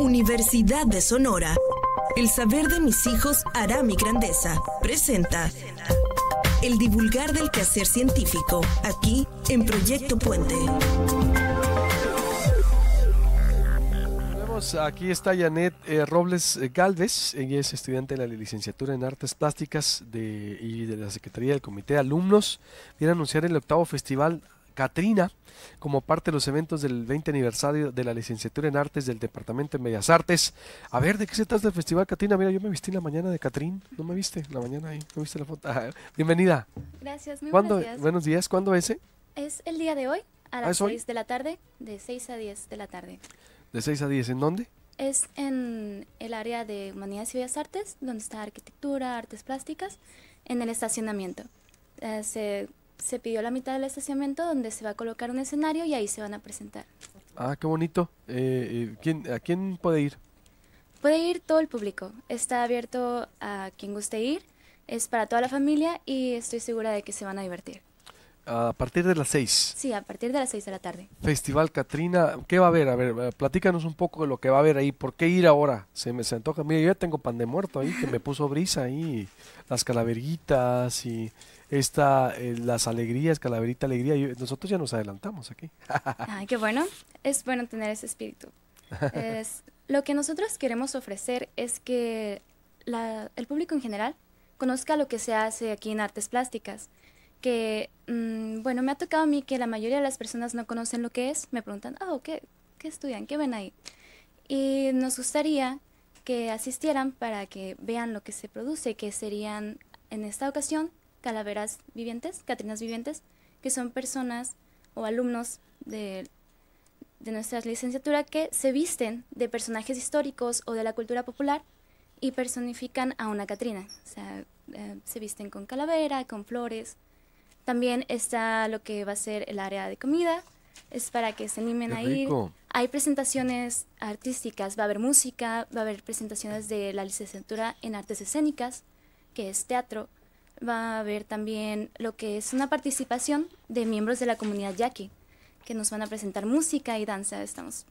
Universidad de Sonora. El saber de mis hijos hará mi grandeza. Presenta el divulgar del quehacer científico, aquí en Proyecto Puente. Aquí está Janet eh, Robles eh, Galvez, ella es estudiante de la licenciatura en Artes Plásticas de, y de la Secretaría del Comité de Alumnos. Viene a anunciar el octavo Festival Catrina como parte de los eventos del 20 aniversario de la licenciatura en artes del Departamento de Bellas Artes. A ver, ¿de qué se trata el Festival Catrina? Mira, yo me vestí en la mañana de Catrín, ¿no me viste? La mañana ahí, ¿no viste la foto? Ah, bienvenida. Gracias, muy buenos días. Buenos días, ¿cuándo es? Eh? Es el día de hoy, a ¿Ah, las de la tarde, de 6 a 10 de la tarde. ¿De 6 a 10? ¿En dónde? Es en el área de Humanidades y Bellas Artes, donde está arquitectura, artes plásticas, en el estacionamiento se pidió la mitad del estacionamiento donde se va a colocar un escenario y ahí se van a presentar. Ah, qué bonito. Eh, eh, ¿quién, ¿A quién puede ir? Puede ir todo el público. Está abierto a quien guste ir. Es para toda la familia y estoy segura de que se van a divertir. A partir de las seis? Sí, a partir de las seis de la tarde. Festival Catrina, ¿qué va a haber? A ver, eh, platícanos un poco de lo que va a haber ahí. ¿Por qué ir ahora? Se me se antoja. Mira, yo ya tengo pan de muerto ahí que me puso brisa ahí. Las calaveritas y esta, eh, las alegrías, Calaverita Alegría. nosotros ya nos adelantamos aquí. Ay, qué bueno. Es bueno tener ese espíritu. lo que nosotros queremos ofrecer es que el público en general conozca lo que se hace aquí en artes plásticas. Que, mm, bueno, me ha tocado a mí que la mayoría de las personas no conocen lo que es. Me preguntan, ah, oh, ¿qué, qué estudian? ¿Qué ven ahí? Y nos gustaría que asistieran para que vean lo que se produce, que serían en esta ocasión calaveras vivientes, Catrinas vivientes, que son personas o alumnos de, de nuestra licenciatura que se visten de personajes históricos o de la cultura popular y personifican a una Catrina. O sea, eh, se visten con calavera, con flores. También está lo que va a ser el área de comida, es para que se animen ahí. a Hay presentaciones artísticas, va a haber música, va a haber presentaciones de la licenciatura en artes escénicas, que es teatro, va a haber también lo que es una participación de miembros de la comunidad yaqui, que nos van a presentar música y danza. Estamos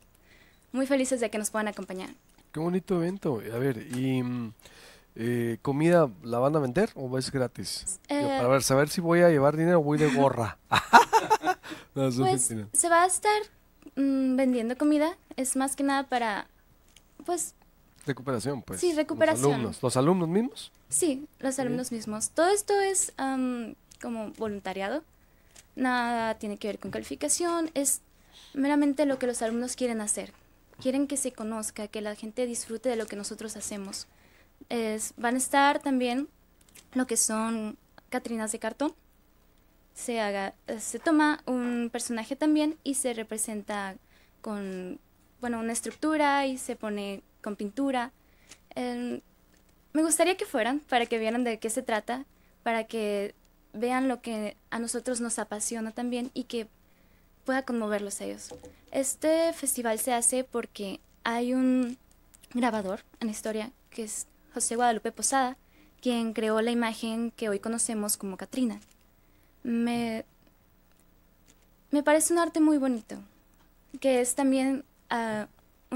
muy felices de que nos puedan acompañar. Qué bonito evento. A ver, y mm, eh, comida la van a vender o es gratis? Eh, para ver, saber si voy a llevar dinero o voy de gorra. pues, se va a estar mm, vendiendo comida. Es más que nada para pues Recuperación, pues. Sí, recuperación. Los alumnos, ¿Los alumnos mismos? Sí, los alumnos mismos. Todo esto es como voluntariado. Nada tiene que ver con calificación. Es meramente lo que los alumnos quieren hacer. Quieren que se conozca, que la gente disfrute de lo que nosotros hacemos. Es, van a estar también lo que son Catrinas de cartón. Se, haga, se toma un personaje también y se representa con bueno, una estructura y se pone con pintura. Em, me gustaría que fueran para que vieran de qué se trata, para que vean lo que a nosotros nos apasiona también y que pueda conmoverlos a ellos. Este festival se hace porque hay un grabador en historia que es José Guadalupe Posada, quien creó la imagen que hoy conocemos como Catrina. Me, me parece un arte muy bonito, que es también ah,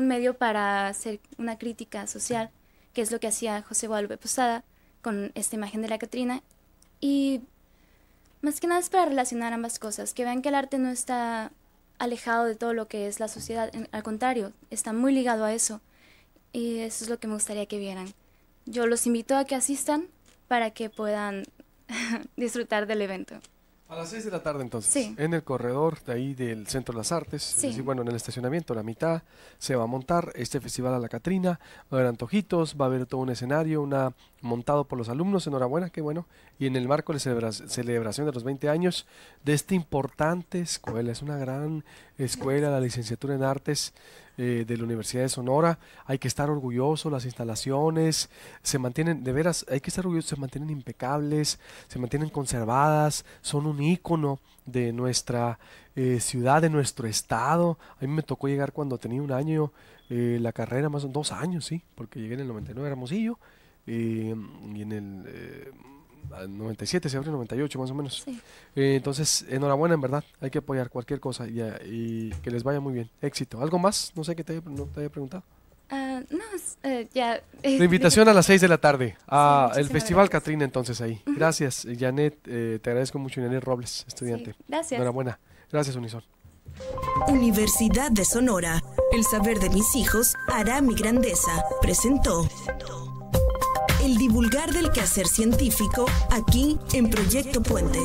medio para hacer una crítica social, que es lo que hacía José Guadalupe Posada con esta imagen de la Catrina. Y más que nada es para relacionar ambas cosas, que vean que el arte no está alejado de todo lo que es la sociedad, al contrario, está muy ligado a eso. Y eso es lo que me gustaría que vieran. Yo los invito a que asistan para que puedan disfrutar del evento. A las 6 de la tarde entonces, en el corredor de ahí del Centro de las Artes, bueno, en el estacionamiento, la mitad, se va a montar este festival a la Catrina, va a haber antojitos, va a haber todo un escenario, una montado por los alumnos, enhorabuena, qué bueno, y en el marco de la celebración de los 20 años de esta importante escuela, es una gran escuela, la licenciatura en artes, eh, de la Universidad de Sonora. Hay que estar orgulloso, las instalaciones se mantienen, de veras, hay que estar orgulloso se mantienen impecables, se mantienen conservadas, son un ícono de nuestra eh, ciudad, de nuestro estado. A mí me tocó llegar cuando tenía un año, eh, la carrera más o menos dos años, sí, porque llegué en el 99 a Hermosillo y en el 97, se abre 98 más o menos. Eh, entonces, enhorabuena, en verdad. Hay que apoyar cualquier cosa y, que les vaya muy bien. Éxito. ¿Algo más? No sé qué te, haya, preguntado. Ah, no, eh, ya. Eh, la invitación a las 6 de la tarde al el Festival Catrina, entonces ahí. Gracias, Janet. te agradezco mucho, Janet Robles, estudiante. gracias. Enhorabuena. Gracias, Unison. Universidad de Sonora. El saber de mis hijos hará mi grandeza. Presentó el divulgar del quehacer científico aquí en Proyecto Puente.